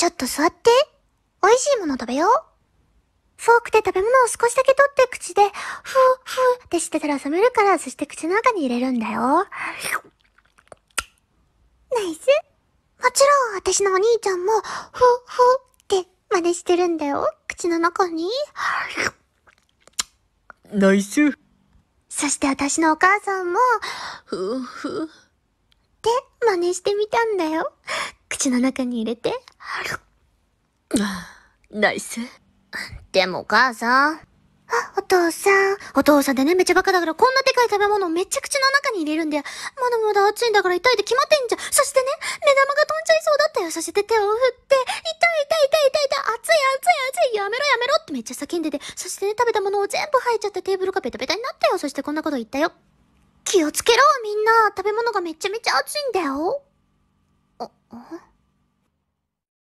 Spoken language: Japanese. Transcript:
ちょっと座って。美味しいもの食べよう。フォークで食べ物を少しだけ取って口で、ふーふーってしてたら冷めるから、そして口の中に入れるんだよ。ナイス。もちろん、私のお兄ちゃんも、ふーふーって真似してるんだよ。口の中に。ナイス。そして私のお母さんも、ふーふーって真似してみたんだよ。口の中に入れて。ナイス。でもお母さん。あ、お父さん。お父さんでね、めっちゃバカだから、こんなでかい食べ物をめっちゃ口の中に入れるんだよ。まだまだ暑いんだから痛いって決まってんじゃん。そしてね、目玉が飛んじゃいそうだったよ。そして手を振って、痛い痛い痛い痛い痛い、熱い熱い熱い、やめろやめろってめっちゃ叫んでて、そしてね、食べたものを全部吐いちゃってテーブルがベタベタになったよ。そしてこんなこと言ったよ。気をつけろ、みんな。食べ物がめちゃめちゃ熱いんだよ。